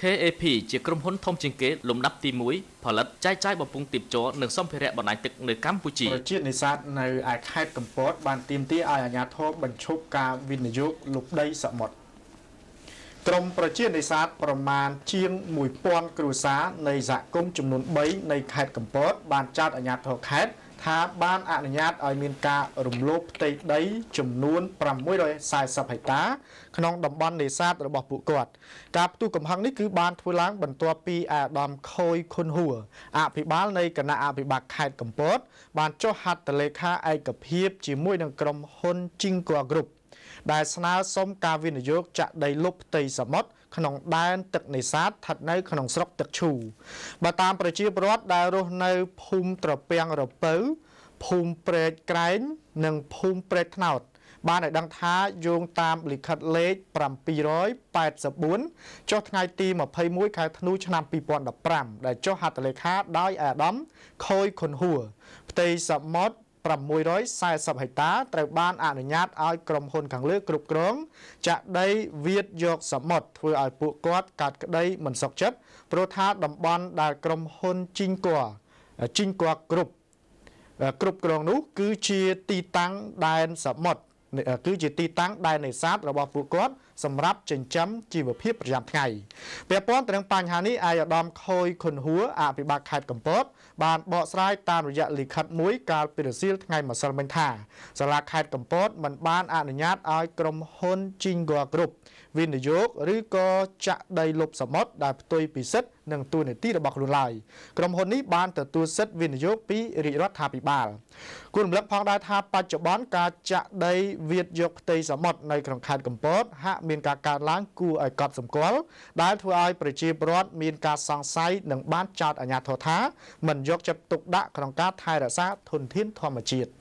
KAP ជាក្រុមហ៊ុនធំជាងគេលំដាប់ទី1ផលិតចែកចាយបំពង់ទីបជ័រនិងសម្ភារៈបណ្ដាញទឹកនៅកម្ពុជាជាតិនេសាទនៅឯខេត្តកំពតបានទាមទារឲ្យអាជ្ញាធរបញ្ឈប់ការវិនិយោគលុបដីសមុទ្រក្រមប្រជានេសាទប្រមាណជាង1000គ្រួសារនៃសហគមន៍ចំនួន3នៃខេត្តកំពតបានចោទអាជ្ញាធរខេត្តថាបានអនុញ្ញាតឲ្យមានការរំលោភផ្ទៃដី ចំនួន640ហិកតាក្នុងតំបន់នេសាទរបស់ពួកគាត់ការផ្ទុះកំហឹងនេះគឺបានធ្វើឡើងបន្ទាប់ពីអាដាមខុយខុនហួរអភិបាលនៃគណៈអភិបាលខេត្តកំពតបានចុះហត្ថលេខាឯកភាពជាមួយនឹងក្រុមហ៊ុនជីងកွာ Group ដែលស្នើសុំការវិនិយោគចាក់ដីលុបផ្ទៃសមុទ្រក្នុងដែនទឹកនេសាទស្ថិតនៅក្នុងស្រុកទឹកឈូបើតាមប្រជាពលរដ្ឋដែលរស់នៅភូមិត្រពាំងរពៅ ភូមិព្រែកក្រែងនិងភូមិព្រែកថ្នោត បានឲ្យដឹងថាយោងតាមលិខិតលេខ784ចុះថ្ងៃទី21ខែធ្នូឆ្នាំ2015ដែលចុះហត្ថលេខាដោយអាដាមខូយខុនហួរផ្ទៃសមុទ្រ640ហិកតាត្រូវបានអនុញ្ញាតឲ្យក្រុមហ៊ុនខាងលើ គ្រប់គ្រង ចាក់ដីវាតយក សមុទ្រធ្វើឲ្យពួកគាត់កាត់ក្តីមិនសុខចិត្តព្រោះថាតំបន់ដែលក្រុមហ៊ុនជីងគួរជីងគួរគ្រប់គ្រប់គ្រងនោះ គឺជាទីតាំងដែនសមុទ្រគឺជាទីតាំងដែននេសាទរបស់ពួកគាត់សម្រាប់ចិញ្ចឹមជីវភាពប្រចាំថ្ងៃពាក់ព័ន្ធទៅនឹងបញ្ហានេះអាយដាមខូយខុនហួរអភិបាលខេត្តកំពតបានបកស្រាយតាមរយៈលិខិតមួយកាលពីរសៀលថ្ងៃម្សិលមិញថា សាលាខេត្តកំពតមិនបានអនុញ្ញាតឲ្យក្រុមហ៊ុន Jingwa Group វិនិយោគឬក៏ចាក់ដីលុបសមុទ្រដែលផ្ទុយពីសិទ្ធិនិងទួលនីតិរបស់ខ្លួនឡើយក្រុមហ៊ុននេះបានទទួលសិទ្ធិវិនិយោគពីរាជរដ្ឋាភិបាលគូរំលឹកផងដែរថាបច្ចុប្បន្នការចាក់ដីវាតយកផ្ទៃសមុទ្រនៅក្នុងខេត្តកំពតហាក់មានការកើតឡើងគួរឲ្យកត់សម្គាល់ដែលធ្វើឲ្យប្រជាពលរដ្ឋមានការសង្ស័យនិងបានចោទអាជ្ញាធរថាមិនយកចិត្តទុកដាក់ក្នុងការថែរក្សាធនធានធម្មជាតិ។